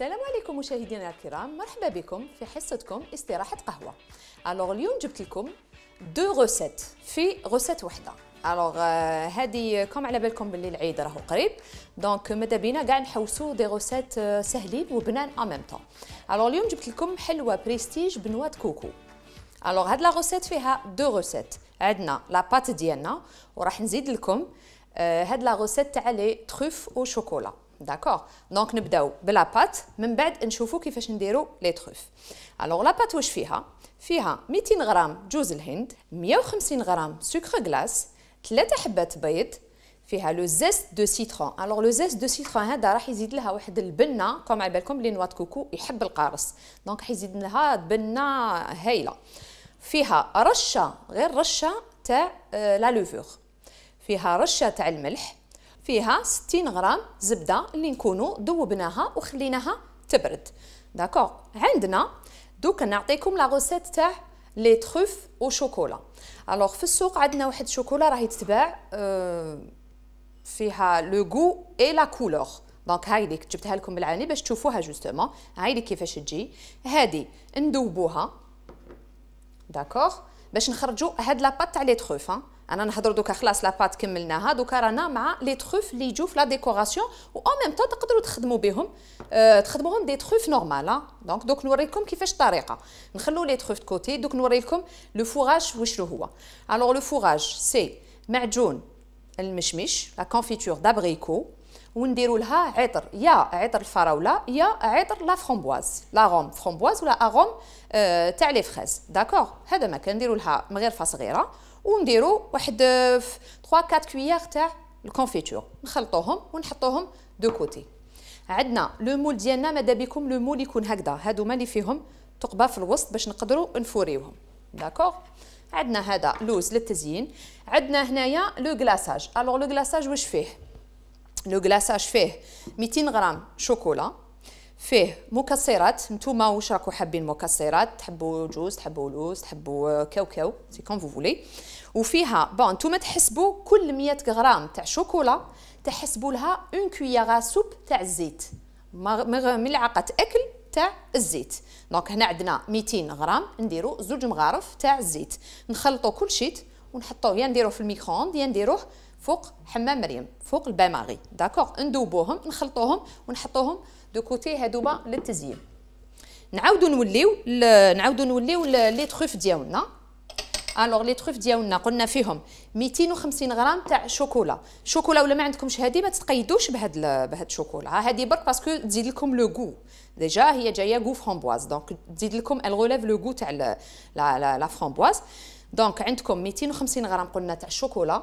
السلام عليكم مشاهدينا الكرام مرحبا بكم في حصتكم استراحة قهوة الوغ اليوم جبت لكم دو غوسيت في غوسيت وحده الوغ euh, هذه كوم على بالكم باللي العيد راهو قريب دونك مادا بينا كاع نحوسو دي غوسيت euh, سهلين وبنان ان ميم طون الوغ اليوم جبت لكم حلوى بريستيج بنواة كوكو الوغ هاد لا غوسيت فيها دو غوسيت عندنا لا بات ديالنا وراح نزيد لكم euh, هاد لا غوسيت تاع لي تخوف او شوكولا داكوغ دونك نبداو بلا بات من بعد نشوفو كيفاش نديرو لي تروف الوغ لا بات واش فيها فيها 200 غرام جوز الهند 150 غرام سكر غلاس 3 حبات بيض فيها لو زيست دو سيترون الوغ لو زيست دو سيترون هذا راح يزيد لها واحد البنه كوم على بالكم لي نوا كوكو يحب القارص دونك يزيد لها بنه هايله فيها رشه غير رشه تاع لا آه، لوفور فيها رشه تاع الملح فيها 60 غرام زبده اللي نكونوا ذوبناها وخليناها تبرد داكوغ عندنا دوك نعطيكم لا غوسيت تاع لي تروف او شوكولا الوغ في السوق عندنا واحد شوكولا راهي تتباع أه فيها لو غو اي لا كولور دونك هايديك جبتها لكم بالعاني باش تشوفوها جوستومون هايدي كيفاش تجي هادي ندوبوها داكوغ باش نخرجوا هاد لاباط تاع لي تروف انا نهضر دوكا خلاص لاباط كملناها دوكا رانا مع لي تروف لي يجوا في لا ديكوراسيون و او ميم طون تقدروا تخدموا بهم أه تخدموهم دي تروف نورمال دونك دوك نوريكم كيفاش الطريقه نخلو لي تروف كوتي دوك نوريكم لو فوراج واش هو الوغ لو فوراج سي معجون المشمش لا كونفيتور دابريكو ونديروا لها عطر يا عطر الفراوله يا عطر لا فرومبواز لا غوم فرومبواز ولا اغوم آه، تاع لي فريز داكوغ هذا ما كنديروا لها مغرفه صغيره ونديرو واحد 3 4 كويير تاع الكونفيتور نخلطوهم ونحطوهم دو كوتي عندنا لو مول ديالنا ماذا بكم لو مول يكون هكذا هادوما اللي فيهم ثقبه في الوسط باش نقدروا نفوريوهم داكوغ عندنا هذا لوز للتزيين عندنا هنايا لو غلاساج الوغ لو غلاساج واش فيه لو غلاساج فيه 200 غرام شوكولا فيه مكسرات نتوما واش راكو حابين مكسرات تحبوا جوز تحبوا لوز تحبوا كاوكاو سي كوم فو فولي وفيها بون نتوما تحسبوا كل 100 غرام تاع شوكولا تحسبوا لها اون كويغا سوب تاع الزيت ملعقه اكل تاع الزيت دونك هنا عندنا 200 غرام نديرو زوج مغارف تاع الزيت نخلطو كل شيء ونحطوه يا نديروه في الميكرووند يا نديروه فوق حمام مريم فوق البان داكوغ ندوبوهم نخلطوهم ونحطوهم دو كوتي هادوما للتزيين نعاودو نوليو نعاودو نوليو لي تخوف ديالنا الوغ لي تروف ديالنا قلنا فيهم 250 غرام تاع شوكولا شوكولا ولا ما عندكمش هذه ما تتقيدوش بهاد بهاد الشوكولا هذه برك باسكو تزيد لكم لو غو ديجا هي جايه غو فرامبواز دونك تزيد لكم الغوليف لو غو تاع لا لا فرامبواز دونك عندكم 250 غرام قلنا تاع الشوكولا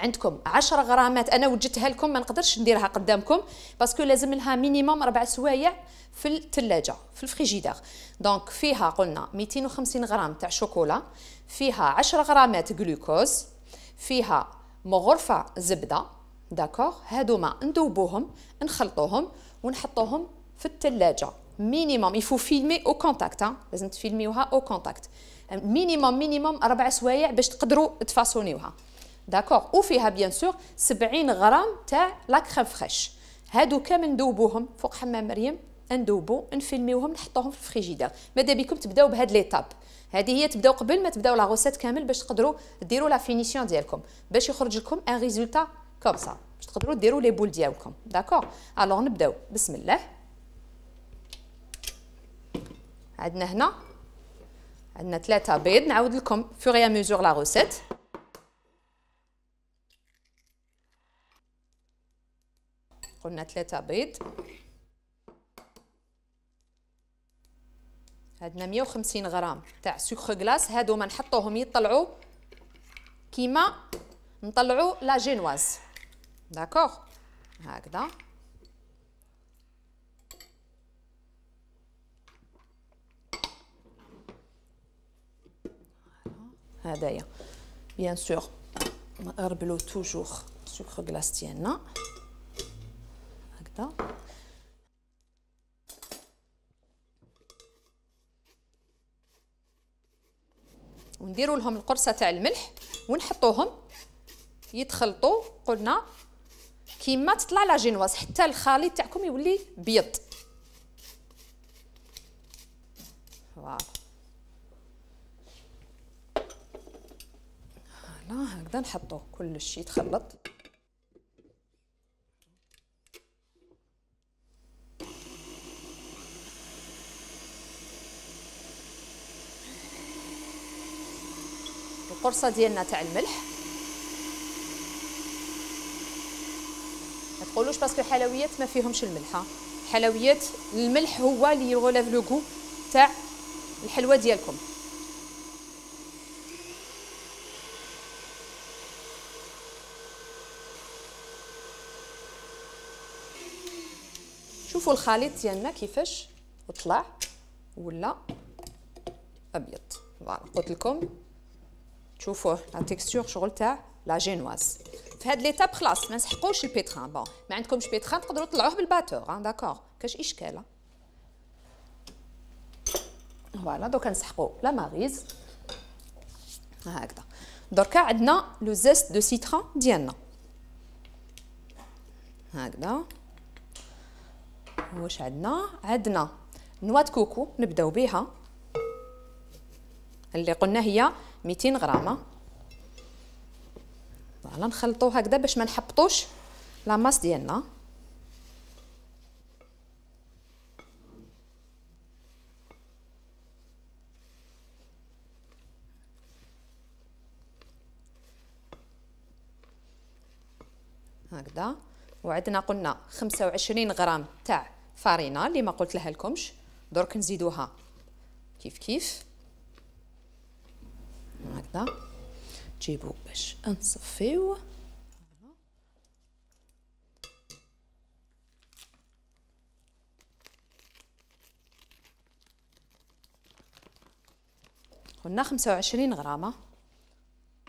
عندكم 10 غرامات انا وجدتها لكم ما نقدرش نديرها قدامكم باسكو لازم لها مينيموم ربع سوايع في الثلاجه في الفريجيدير دونك فيها قلنا 250 غرام تاع شوكولا فيها 10 غرامات جلوكوز فيها مغرفه زبده داكوغ هادوما نذوبوهم نخلطوهم ونحطوهم في الثلاجه مينيموم يفو فيلمي او كونتاكت لازم تفيلميوها او كونتاكت مينيموم مينيموم ربع سوايع باش تقدروا تفاصونيوها داكوغ وفيها بيان سور 70 غرام تاع كريم فريش هادو كامل ندوبوهم فوق حمام مريم ندوبو نفيلميوهم نحطوهم في الفريجيدار ماذا بكم تبداو بهاد ليطاب هذه هي تبداو قبل ما تبداو لا غوسيت كامل باش تقدروا ديروا لا فينيسيون ديالكم باش يخرج لكم ان ريزولتا كوم سا باش تقدروا ديروا لي بول ديالكم داكوغ الوغ نبداو بسم الله عندنا هنا عندنا ثلاثه بيض نعاود لكم فوريا ميزور لا غوسيت قلنا ثلاثة بيض هادنا 150 غرام تاع سكر غلاس هادو ما نحطوهم يطلعوا كيما نطلعوا لا جينواز داكوغ هكذا هدايا بيان سور نقربلو توجور سكر غلاس ديالنا هكذا ونديروا لهم القرصه تاع الملح ونحطوهم يتخلطوا قلنا كيما تطلع لا جينواز حتى الخليط تاعكم يولي بيض فوالا هنا هكذا نحطوه كلشي يتخلط القرصه ديالنا تاع الملح ما تقولوش باسكو الحلويات ما فيهمش الملح ها الحلويات الملح هو اللي يغولف لو كو تاع الحلوه ديالكم شوفوا الخليط ديالنا كيفاش طلع ولا ابيض فوالا قلت لكم شوفوه لا تيكستور شغل تاع لا جينواز في هاد ليتاب خلاص ما نسحقوش البيتخان بون ما عندكمش بيتخان تقدروا تطلعوه بالباتور ها داكور كاش اشكال فوالا دوكا نسحقوا لا ماريز هكذا دركا عندنا لو زيست دو سيترون ديالنا هكذا واش عندنا عندنا نوات كوكو نبداو بها اللي قلنا هي 200 غرام فوالا نخلطو هكذا باش ما نحبطوش لاماس ديالنا هكذا وعندنا قلنا 25 غرام تاع فارينه اللي ما قلت لها لكمش درك نزيدوها كيف كيف هكذا نجيبو باش نصفيو قلنا خمسة وعشرين غرامة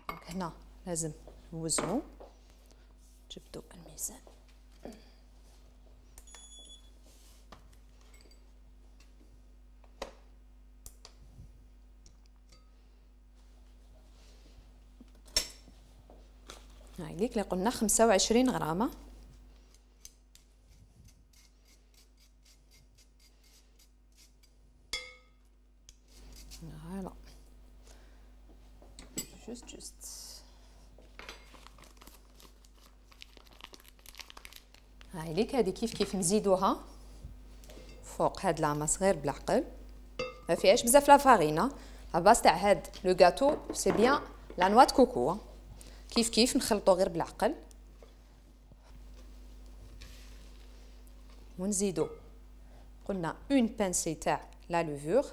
هنا لازم نوزنو جبدو الميزان هايليك خمسة 25 غرامة فوالا جوست جوست هايليك هادي كيف كيف نزيدوها فوق هاد لاما صغير بالعقل ما فيهاش بزاف لافارينا لاباس تاع هاد لو غاتو سي بيان لا نوا كوكو كيف كيف نخلطو غير بالعقل ونزيدو قلنا اون بانسي تاع لا لوفور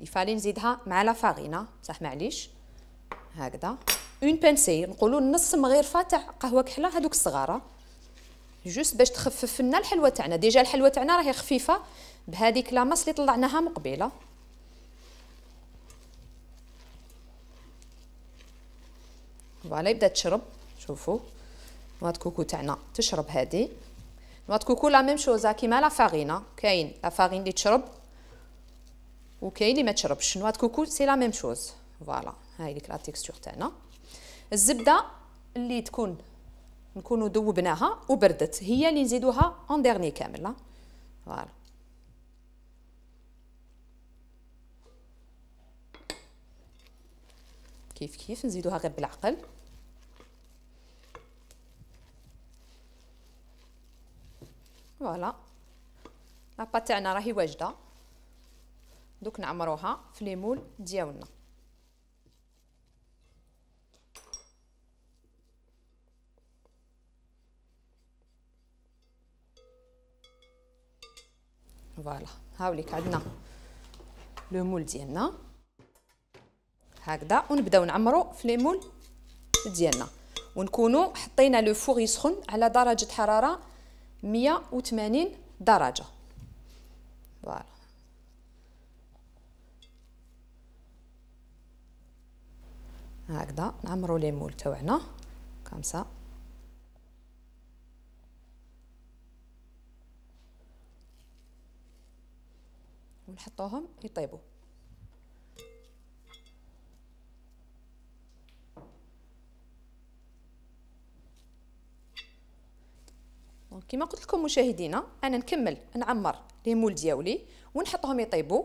يفالي نزيدها مع لا فارينا صح معليش هكذا اون بانسي نقولو نص مغرفه تاع قهوه كحله هذوك الصغاره جوست باش تخفف لنا الحلوه تاعنا ديجا الحلوه تاعنا راهي خفيفه بهذيك لاماس اللي طلعناها مقبله فوالا يبدا تشرب شوفوا نواه كوكو تاعنا تشرب هذه نواه كوكو لا ميم شوزا كيما لا فارينا كاين لا فارين اللي تشرب وكاين اللي ما تشربش نواه كوكو سي لا ميم شوز فوالا هاي ديك لا تيكستور تاعنا الزبده اللي تكون نكونوا ذوبناها وبردت هي اللي نزيدوها اون ديرني كامل فوالا كيف كيف نزيدوها غير بالعقل فوالا لاباط تاعنا راهي واجده دوك نعمروها في ليمول ديالنا فوالا هاوليك عندنا لو مول ديالنا هكذا ونبداو نعمرو في ليمون ديالنا ونكونوا حطينا لو فوغ يسخن على درجه حراره 180 درجه فوالا هكذا نعمرو لي مول تاعنا كامسا ونحطوهم يطيبوا كما قلت لكم مشاهدينا انا نكمل نعمر لي مول دياولي ونحطهم يطيبوا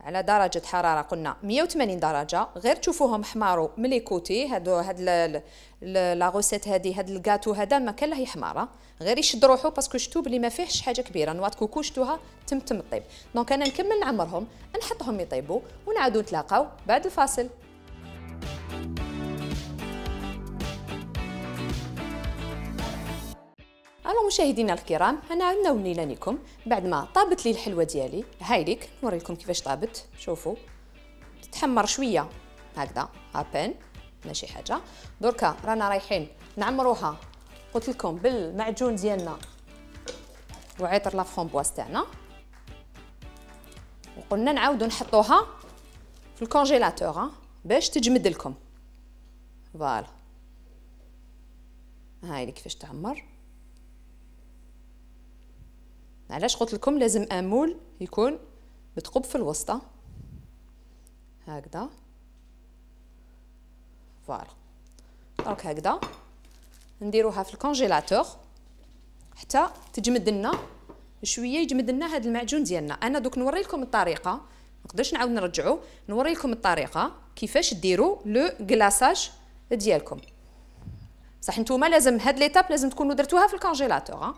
على درجة حرارة قلنا 180 درجة غير تشوفوهم حمارو من لي كوتي هادو هاد لا غوسيت هادي هاد الكاتو هذا ما كان لا حمارة غير يشد روحو باسكو شتو بلي ما فيهش حاجة كبيرة نواط كوكو شتوها تم تم الطيب دونك انا نكمل نعمرهم نحطهم يطيبوا ونعاودو نتلاقاو بعد الفاصل الو مشاهدينا الكرام انا منولين لكم بعد ما طابت لي الحلوه ديالي هاي ليك نوريكم كيفاش طابت شوفوا تتحمر شويه هكذا ابان ماشي حاجه دركا رانا رايحين نعمروها قلت لكم بالمعجون ديالنا وعطر لا فرومبواز تاعنا وقلنا نعاودو نحطوها في الكونجيلاتور باش تجمد لكم فوالا هاي كيفاش تعمر علاش قلت لكم لازم امول يكون متقب في الوسطى هكذا فوالا دونك هكذا نديروها في الكونجيلاتور حتى تجمد لنا شويه يجمد لنا هذا المعجون ديالنا انا دوك نوري لكم الطريقه ما نقدرش نعاود نرجعو نوري لكم الطريقه كيفاش ديروا لو كلاصاج ديالكم صح نتوما لازم هاد ليتاب لازم تكونوا درتوها في الكونجيلاتور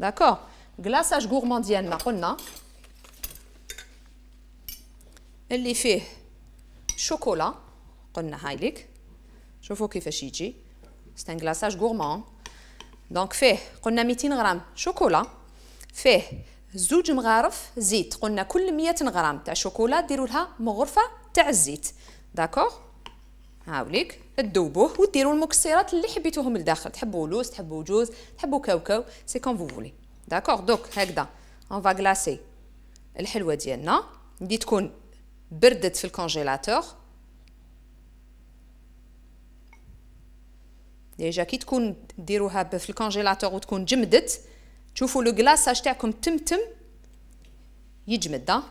داكور كلاصاج ديالنا قلنا اللي فيه شوكولا قلنا هايليك شوفوا كيفاش يجي ان كلاصاج غورمون دونك فيه قلنا 200 غرام شوكولا فيه زوج مغارف زيت قلنا كل 100 غرام تاع شوكولا ديروا لها مغرفه تاع الزيت داكوغ هاوليك تذوبوه وديروا المكسرات اللي حبيتوهم لداخل تحبوا لوز تحبوا جوز تحبوا كاوكاو سي كون فو فولي داكوغ دوك هكذا اون فا غلاسي الحلوه ديالنا اللي تكون بردت في الكونجيلاتور ديجا كي تكون ديروها في الكونجيلاتور وتكون جمدت تشوفوا لو غلاساج تاعكم تمتم يجمد دا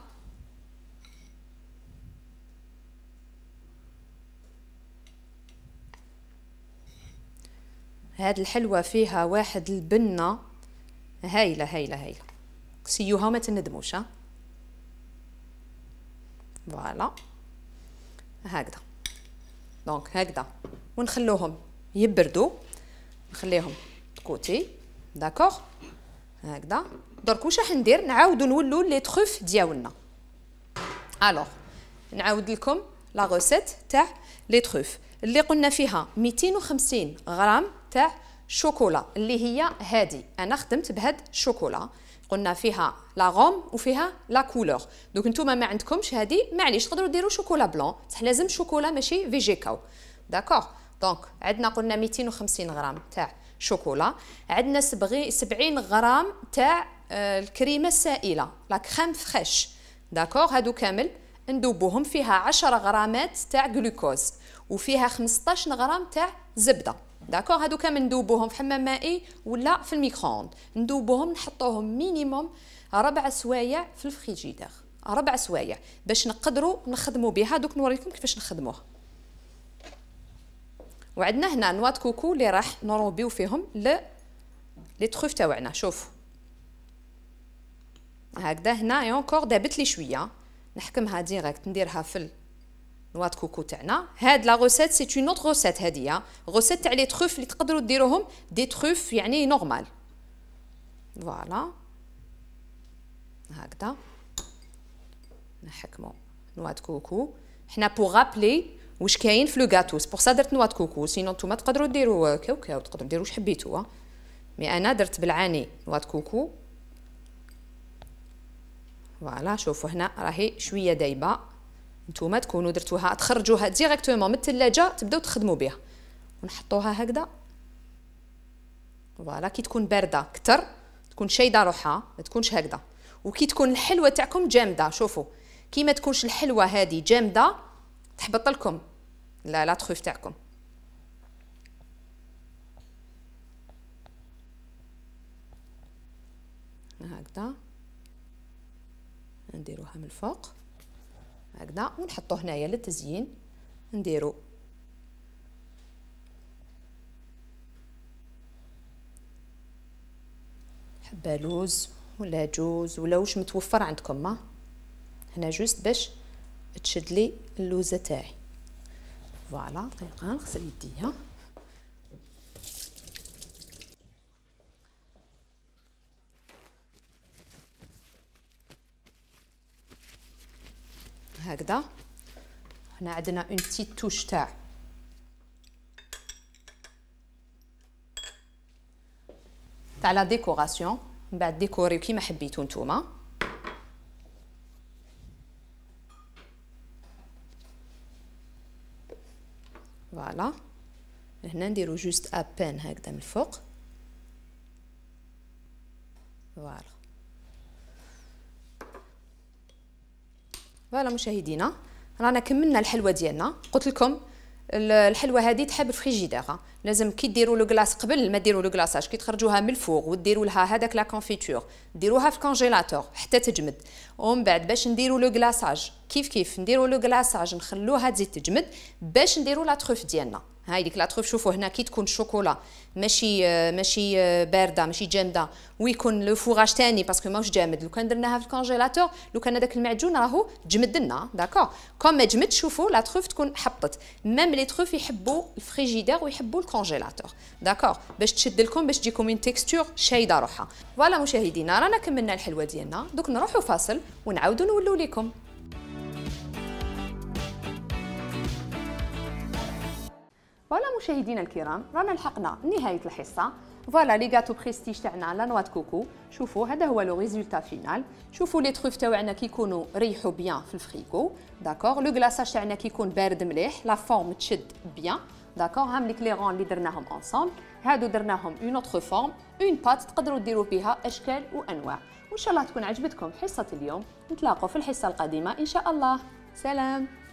هاد الحلوه فيها واحد البنه هايله هايله هايله سيوها وما تندموش ها فوالا هكذا دونك هكذا ونخلوهم يبردوا نخليهم كوتي داكوغ هكذا درك واش راح ندير نعاودو نولو لي تروف ديالنا الوغ نعاود لكم لا غوسيت تاع لي تروف اللي قلنا فيها 250 غرام تاع شوكولا اللي هي هادي انا خدمت بهاد الشوكولا قلنا فيها لا غوم وفيها لا كولور دونك نتوما ما عندكمش هادي معليش تقدروا ديروا شوكولا بلون بصح لازم شوكولا ماشي فيجي كاو داكوغ دونك عندنا قلنا 250 غرام تاع شوكولا عندنا 70 غرام تاع آه، الكريمه السائله لا كريم فريش داكوغ هادو كامل ندوبوهم فيها 10 غرامات تاع جلوكوز وفيها 15 غرام تاع زبده داكوغ هادو كامل ندوبوهم في حمام مائي ولا في الميكرووند ندوبوهم نحطوهم مينيموم ربع سوايع في الفريجيدير ربع سوايع باش نقدروا نخدموا بها دوك نوريكم كيفاش نخدموها وعندنا هنا نواة كوكو اللي راح نروبيو فيهم ل لي تروف تاعنا شوفوا هكذا هنا اونكور دابت لي شويه نحكمها ديريكت نديرها في نواة كوكو تاعنا هاد لا غوسيت سي اون اوت روسيت هادية غوسيت تاع لي تروف اللي تقدروا ديروهم دي تروف يعني نورمال فوالا هكذا نحكمو نواة كوكو حنا بوغ ابلي واش كاين في لو غاتو بور سا درت نواة كوكو سينو نتوما تقدروا ديروا كاوكاو تقدروا ديروا واش حبيتوا مي انا درت بالعاني نواة كوكو فوالا شوفوا هنا راهي شويه دايبه نتوما تكونوا درتوها تخرجوها ديريكتومون من الثلاجه تبداو تخدموا بها ونحطوها هكذا فوالا كي تكون بارده كتر تكون شايده روحها ما تكونش هكذا وكي تكون الحلوه تاعكم جامده شوفوا كي ما تكونش الحلوه هذه جامده تحبط لكم لا لا تخوف تاعكم هكذا نديروها من الفوق هكذا ونحطو هنايا للتزيين نديرو حبه لوز ولا جوز ولا واش متوفر عندكم ما هنا جوست باش تشد لي اللوزه تاعي فوالا دقيقه نغسل يديا هكذا هنا عندنا اون تيت توش تاع تاع لا ديكوراسيون من بعد ديكوريو كيما حبيتو نتوما فوالا هنا نديرو جوست ابان هكذا من الفوق فوالا فوالا مشاهدينا رانا كملنا الحلوه ديالنا قلت لكم الحلوه هذه تحب الفريجيدير لازم كي ديروا لو كلاص قبل ما ديروا لو كلاصاج كي تخرجوها من الفوق وديروا لها هذاك لا كونفيتور ديروها في الكونجيلاتور حتى تجمد ومن بعد باش نديروا لو كلاصاج كيف كيف نديروا لو كلاصاج نخلوها تزيد تجمد باش نديروا لا تروف ديالنا هاي ديك لاتروف شوفوا هنا كي تكون الشوكولا ماشي آه، ماشي آه، بارده ماشي جامده ويكون لو فوراج تاني باسكو ماهوش جامد لو كان درناها في الكونجيلاتور لو كان هذاك المعجون راهو جمد لنا داكو كون ما جمد شوفوا لاتروف تكون حبطت ميم لي تروف يحبوا الفريجيدير ويحبوا الكونجيلاتور داكو باش تشد لكم باش تجيكم اون تيكستور شايده روحها فوالا مشاهدينا رانا كملنا الحلوه ديالنا دوك نروحوا فاصل ونعاودوا نولوا لكم فوالا مشاهدينا الكرام رانا لحقنا نهايه الحصه فوالا لي غاتو بريستيج تاعنا لا نوا كوكو شوفوا هذا هو لو ريزولتا فينال شوفوا لي تروف تاعنا كيكونوا ريحوا بيان في الفريكو داكور لو كلاصاج تاعنا كيكون بارد مليح لا فورم تشد بيان داكور هام لي كليرون اللي درناهم اونصومبل هادو درناهم اون اوتر فورم اون بات تقدروا ديروا بها اشكال وانواع وان شاء الله تكون عجبتكم حصه اليوم نتلاقوا في الحصه القادمه ان شاء الله سلام